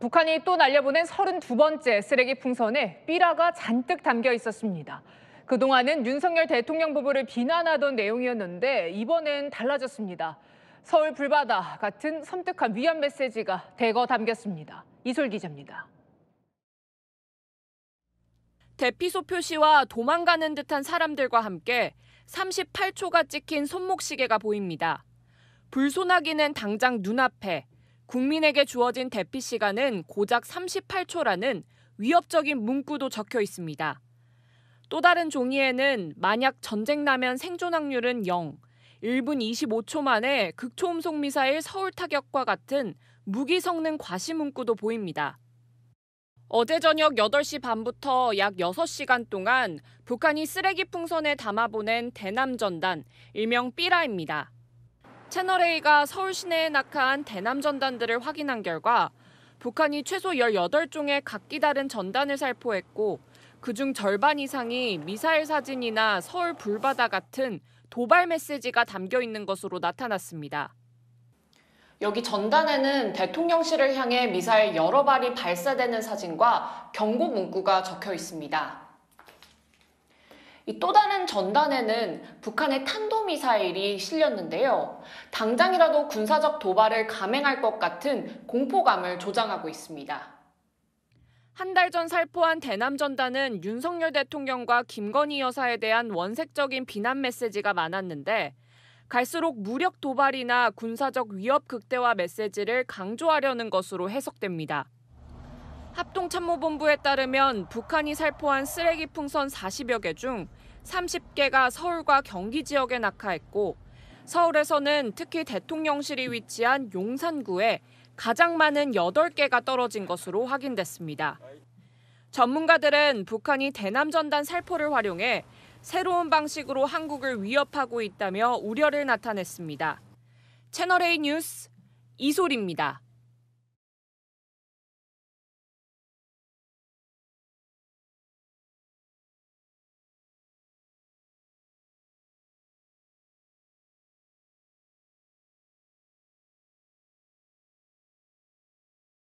북한이 또 날려보낸 32번째 쓰레기 풍선에 삐라가 잔뜩 담겨 있었습니다. 그동안은 윤석열 대통령 부부를 비난하던 내용이었는데 이번엔 달라졌습니다. 서울 불바다 같은 섬뜩한 위안 메시지가 대거 담겼습니다. 이솔 기자입니다. 대피소 표시와 도망가는 듯한 사람들과 함께 38초가 찍힌 손목시계가 보입니다. 불소나기는 당장 눈앞에, 국민에게 주어진 대피 시간은 고작 38초라는 위협적인 문구도 적혀 있습니다. 또 다른 종이에는 만약 전쟁 나면 생존 확률은 0, 1분 25초 만에 극초음속 미사일 서울 타격과 같은 무기 성능 과시 문구도 보입니다. 어제 저녁 8시 반부터 약 6시간 동안 북한이 쓰레기 풍선에 담아보낸 대남 전단, 일명 삐라입니다. 채널A가 서울 시내에 낙하한 대남 전단들을 확인한 결과 북한이 최소 18종의 각기 다른 전단을 살포했고 그중 절반 이상이 미사일 사진이나 서울 불바다 같은 도발 메시지가 담겨 있는 것으로 나타났습니다. 여기 전단에는 대통령실을 향해 미사일 여러 발이 발사되는 사진과 경고 문구가 적혀 있습니다. 또 다른 전단에는 북한의 탄도미사일이 실렸는데요. 당장이라도 군사적 도발을 감행할 것 같은 공포감을 조장하고 있습니다. 한 달 전 살포한 대남 전단은 윤석열 대통령과 김건희 여사에 대한 원색적인 비난 메시지가 많았는데 갈수록 무력 도발이나 군사적 위협 극대화 메시지를 강조하려는 것으로 해석됩니다. 합동참모본부에 따르면 북한이 살포한 쓰레기 풍선 40여 개 중 30개가 서울과 경기 지역에 낙하했고 서울에서는 특히 대통령실이 위치한 용산구에 가장 많은 8개가 떨어진 것으로 확인됐습니다. 전문가들은 북한이 대남전단 살포를 활용해 새로운 방식으로 한국을 위협하고 있다며 우려를 나타냈습니다. 채널A 뉴스 이솔입니다.